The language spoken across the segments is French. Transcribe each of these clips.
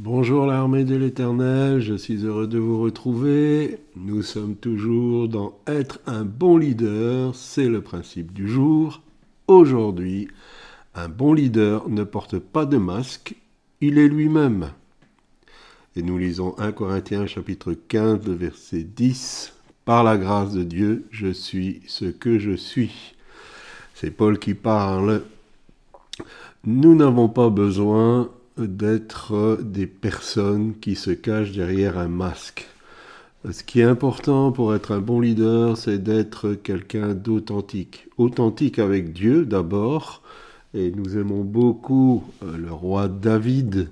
Bonjour l'armée de l'Éternel, je suis heureux de vous retrouver. Nous sommes toujours dans Être un bon leader, c'est le principe du jour. Aujourd'hui, un bon leader ne porte pas de masque, il est lui-même. Et nous lisons 1 Corinthiens chapitre 15, verset 10. Par la grâce de Dieu, je suis ce que je suis. C'est Paul qui parle. Nous n'avons pas besoin d'être euh, des personnes qui se cachent derrière un masque. Euh, ce qui est important pour être un bon leader, c'est d'être quelqu'un d'authentique. Authentique avec Dieu d'abord, et nous aimons beaucoup euh, le roi David,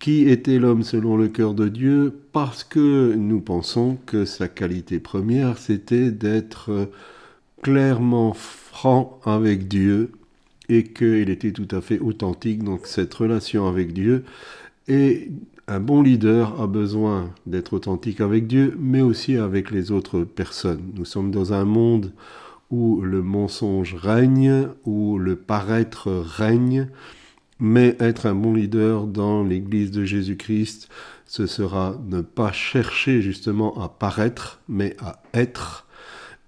qui était l'homme selon le cœur de Dieu, parce que nous pensons que sa qualité première, c'était d'être clairement franc avec Dieu et qu'il était tout à fait authentique, donc cette relation avec Dieu. Et un bon leader a besoin d'être authentique avec Dieu, mais aussi avec les autres personnes. Nous sommes dans un monde où le mensonge règne, où le paraître règne, mais être un bon leader dans l'Église de Jésus-Christ, ce sera ne pas chercher justement à paraître, mais à être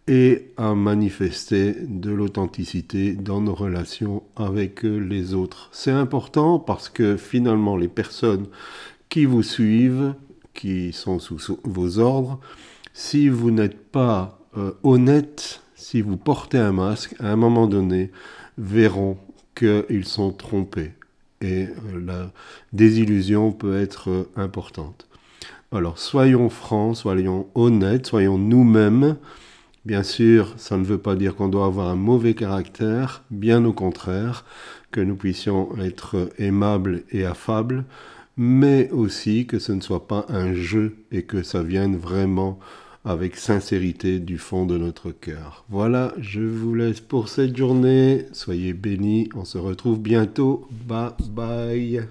et à manifester de l'authenticité dans nos relations avec les autres. C'est important parce que finalement les personnes qui vous suivent, qui sont sous vos ordres, si vous n'êtes pas euh, honnête, si vous portez un masque, à un moment donné, verront qu'ils sont trompés. Et euh, la désillusion peut être euh, importante. Alors soyons francs, soyons honnêtes, soyons nous-mêmes. Bien sûr, ça ne veut pas dire qu'on doit avoir un mauvais caractère, bien au contraire, que nous puissions être aimables et affables, mais aussi que ce ne soit pas un jeu et que ça vienne vraiment avec sincérité du fond de notre cœur. Voilà, je vous laisse pour cette journée. Soyez bénis, on se retrouve bientôt. Bye bye.